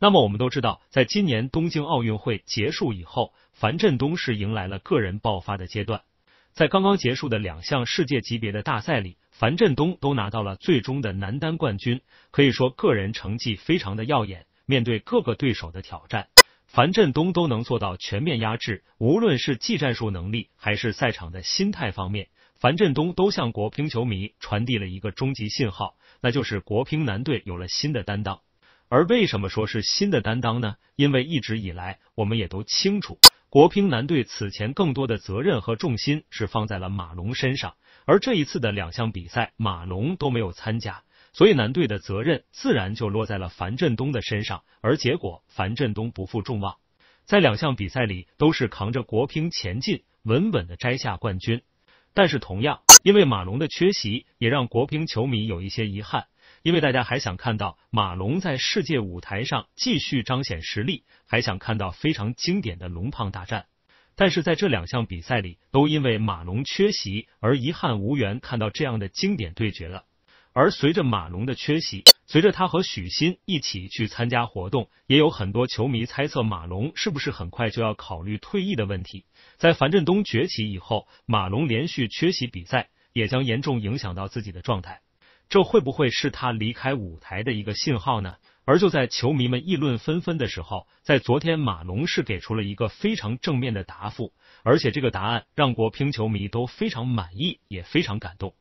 那么我们都知道，在今年东京奥运会结束以后，樊振东是迎来了个人爆发的阶段。在刚刚结束的两项世界级别的大赛里，樊振东都拿到了最终的男单冠军，可以说个人成绩非常的耀眼。面对各个对手的挑战，樊振东都能做到全面压制。无论是技战术能力，还是赛场的心态方面，樊振东都向国乒球迷传递了一个终极信号，那就是国乒男队有了新的担当。而为什么说是新的担当呢？因为一直以来，我们也都清楚，国乒男队此前更多的责任和重心是放在了马龙身上，而这一次的两项比赛，马龙都没有参加，所以男队的责任自然就落在了樊振东的身上。而结果，樊振东不负众望，在两项比赛里都是扛着国乒前进，稳稳的摘下冠军。但是同样，因为马龙的缺席，也让国乒球迷有一些遗憾。因为大家还想看到马龙在世界舞台上继续彰显实力，还想看到非常经典的龙胖大战，但是在这两项比赛里都因为马龙缺席而遗憾无缘看到这样的经典对决了。而随着马龙的缺席，随着他和许昕一起去参加活动，也有很多球迷猜测马龙是不是很快就要考虑退役的问题。在樊振东崛起以后，马龙连续缺席比赛，也将严重影响到自己的状态。这会不会是他离开舞台的一个信号呢？而就在球迷们议论纷纷的时候，在昨天，马龙是给出了一个非常正面的答复，而且这个答案让国乒球迷都非常满意，也非常感动。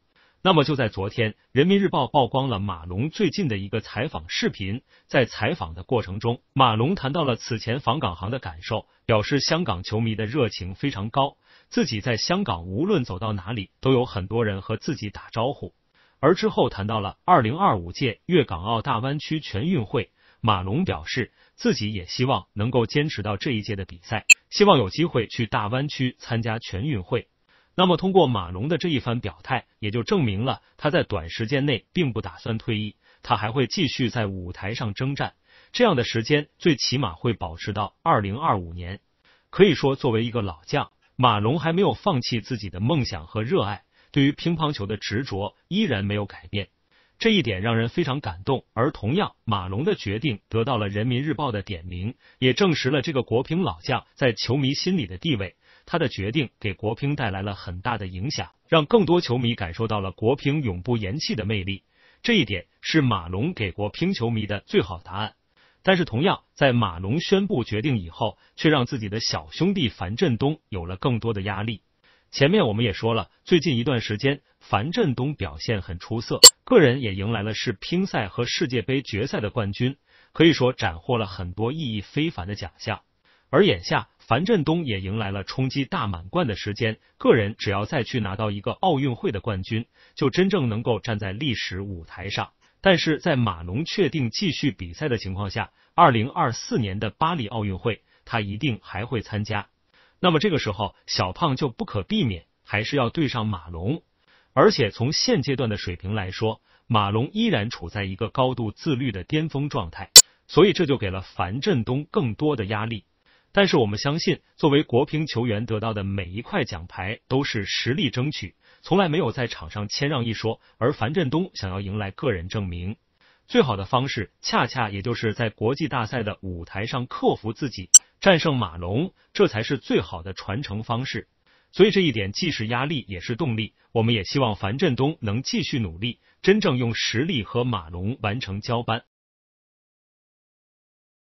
那么就在昨天，《人民日报》曝光了马龙最近的一个采访视频，在采访的过程中，马龙谈到了此前访港行的感受，表示香港球迷的热情非常高，自己在香港无论走到哪里，都有很多人和自己打招呼。而之后谈到了二零二五届粤港澳大湾区全运会，马龙表示自己也希望能够坚持到这一届的比赛，希望有机会去大湾区参加全运会。那么通过马龙的这一番表态，也就证明了他在短时间内并不打算退役，他还会继续在舞台上征战。这样的时间最起码会保持到二零二五年。可以说，作为一个老将，马龙还没有放弃自己的梦想和热爱。对于乒乓球的执着依然没有改变，这一点让人非常感动。而同样，马龙的决定得到了人民日报的点名，也证实了这个国乒老将在球迷心里的地位。他的决定给国乒带来了很大的影响，让更多球迷感受到了国乒永不言弃的魅力。这一点是马龙给国乒球迷的最好答案。但是，同样在马龙宣布决定以后，却让自己的小兄弟樊振东有了更多的压力。前面我们也说了，最近一段时间，樊振东表现很出色，个人也迎来了世乒赛和世界杯决赛的冠军，可以说斩获了很多意义非凡的奖项。而眼下，樊振东也迎来了冲击大满贯的时间，个人只要再去拿到一个奥运会的冠军，就真正能够站在历史舞台上。但是在马龙确定继续比赛的情况下，二零二四年的巴黎奥运会，他一定还会参加。那么这个时候，小胖就不可避免还是要对上马龙，而且从现阶段的水平来说，马龙依然处在一个高度自律的巅峰状态，所以这就给了樊振东更多的压力。但是我们相信，作为国乒球员，得到的每一块奖牌都是实力争取，从来没有在场上谦让一说。而樊振东想要迎来个人证明。最好的方式，恰恰也就是在国际大赛的舞台上克服自己，战胜马龙，这才是最好的传承方式。所以，这一点既是压力，也是动力。我们也希望樊振东能继续努力，真正用实力和马龙完成交班。